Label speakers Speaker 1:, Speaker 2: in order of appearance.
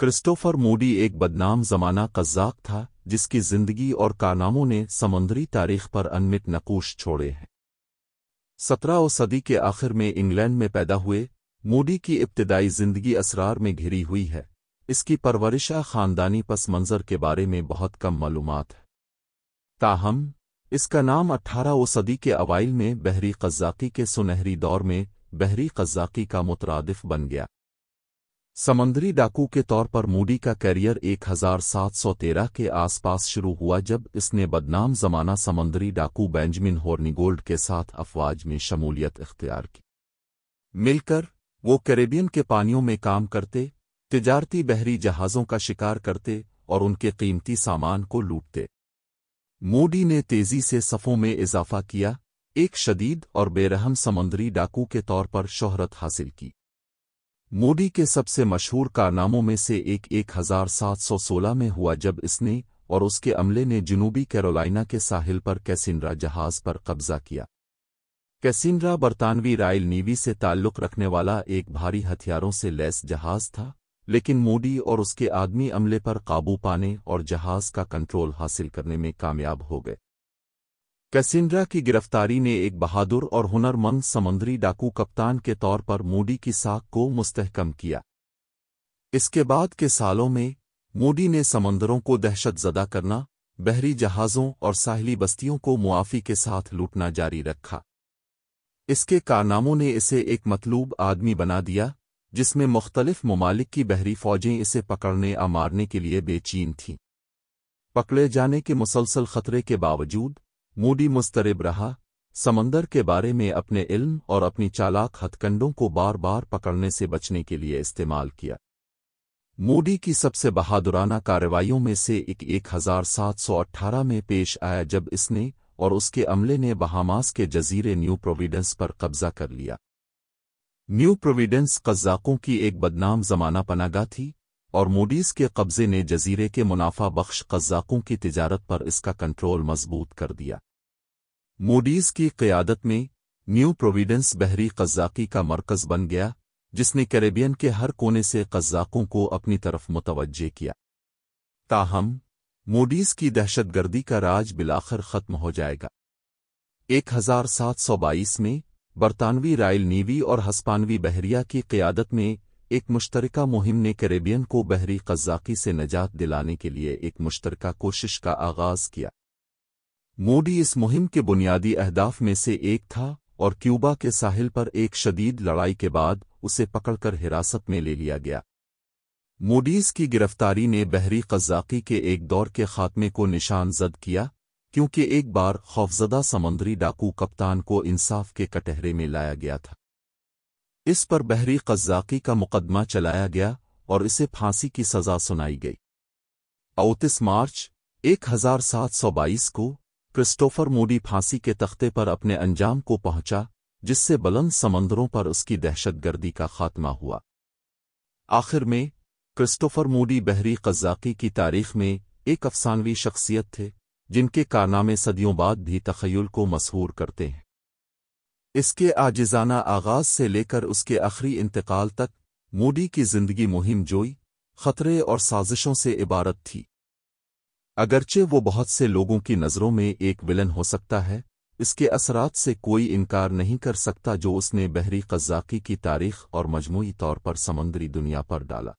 Speaker 1: Christopher मोडी एक बदनाम जमाना कज्जाक था जिसकी जिंदगी और कारनामों ने समुद्री तारीख पर अनमित नकूश छोड़े हैं सत्रहवीं सदी के आखिर में इंग्लैंड में पैदा हुए मोडी की इब्तदाई जिंदगी असरार में घिरी हुई है इसकी परवरिशा खानदानी पस मंज़र के बारे में बहुत कम मालूम है ताहम इसका नाम अट्ठारह सदी के अवाइल में बहरी कज़ाकी के सुनहरी दौर में बहरी कज़ाकी का मुतरदफ बन गया समुद्री डाकू के तौर पर मूडी का करियर 1713 के आसपास शुरू हुआ जब इसने बदनाम जमाना समुद्री डाकू बेंजमिन हॉर्निगोल्ड के साथ अफवाज में शमूलियत इख्तियार की मिलकर वो कैरेबियन के पानियों में काम करते तिजारती बहरी जहाज़ों का शिकार करते और उनके कीमती सामान को लूटते मूडी ने तेजी से सफ़ों में इजाफा किया एक शदीद और बेरहम समुद्री डाकू के तौर पर शोहरत हासिल की मोदी के सबसे मशहूर कारनामों में से एक 1716 में हुआ जब इसने और उसके अमले ने जुनूबी कैरोलिना के साहिल पर कैसिनरा जहाज पर कब्जा किया कैसिनरा बरतानवी रायल नेवी से ताल्लुक रखने वाला एक भारी हथियारों से लैस जहाज था लेकिन मोदी और उसके आदमी अमले पर काबू पाने और जहाज का कंट्रोल हासिल करने में कामयाब हो गए कैसिंड्रा की गिरफ्तारी ने एक बहादुर और हुनरमंद समुद्री डाकू कप्तान के तौर पर मूडी की साख को मुस्तहकम किया इसके बाद के सालों में मूडी ने समंदरों को दहशतजदा करना बहरी जहाज़ों और साहली बस्तियों को मुआफ़ी के साथ लूटना जारी रखा इसके कारनामों ने इसे एक मतलूब आदमी बना दिया जिसमें मुख्तलिफ ममालिक की बहरी फ़ौजें इसे पकड़ने आ मारने के लिए बेचीन थीं पकड़े जाने के मुसलसल ख़तरे के बावजूद मूडी मुस्तरब रहा समंदर के बारे में अपने इल्म और अपनी चालाक हथकंडों को बार बार पकड़ने से बचने के लिए इस्तेमाल किया मूडी की सबसे बहादुराना कार्रवाइयों में से एक हज़ार सात सौ अट्ठारह में पेश आया जब इसने और उसके अमले ने बहामास के जजीरे न्यू प्रोविडेंस पर कब्जा कर लिया न्यू प्रोविडेंस कज्जाकों की एक बदनाम जमाना पनागा थी और मूडीज के कब्जे ने जजीरे के मुनाफा बख्श कज्जाकों की तिजारत पर इसका कंट्रोल मजबूत कर दिया मोडीज की क्यादत में न्यू प्रोविडेंस बहरी कज़ाकी का मरकज बन गया जिसने कैरेबियन के हर कोने से कज़ाकों को अपनी तरफ मुतवजे किया ताहम मोडीज की दहशतगर्दी का राज बिलाखर ख़त्म हो जाएगा 1722 में बरतानवी रायल नेवी और हस्पानवी बहरिया की क्यादत में एक मुश्तरका मुहिम ने कैरेबियन को बहरी कज़ाकी से नजात दिलाने के लिए एक मुश्तरका कोशिश का आगाज़ किया मोडी इस मुहिम के बुनियादी अहदाफ में से एक था और क्यूबा के साहिल पर एक शदीद लड़ाई के बाद उसे पकड़कर हिरासत में ले लिया गया मोडीज की गिरफ्तारी ने बहरी कज़ाकी के एक दौर के खात्मे को निशान जद किया क्योंकि एक बार खौफजदा समंदरी डाकू कप्तान को इंसाफ के कटहरे में लाया गया था इस पर बहरी कज़ाकी का मुकदमा चलाया गया और इसे फांसी की सज़ा सुनाई गई अवतीस मार्च 1722 को क्रिस्टोफर मोडी फांसी के तख्ते पर अपने अंजाम को पहुंचा जिससे बुलंद समंदरों पर उसकी दहशतगर्दी का खात्मा हुआ आखिर में क्रिस्टोफर मोडी बहरी कज़ाकी की तारीख में एक अफसानवी शख्सियत थे जिनके कारनामे सदियों बाद भी तखयल को मशहूर करते हैं इसके आजिजाना आगाज से लेकर उसके आखिरी इंतकाल तक मोडी की जिंदगी मुहिम जोई खतरे और साजिशों से इबारत थी अगरचे वो बहुत से लोगों की नज़रों में एक विलन हो सकता है इसके असरात से कोई इनकार नहीं कर सकता जो उसने बहरी कज़ाकी की तारीख और मजमू तौर पर समंदरी दुनिया पर डाला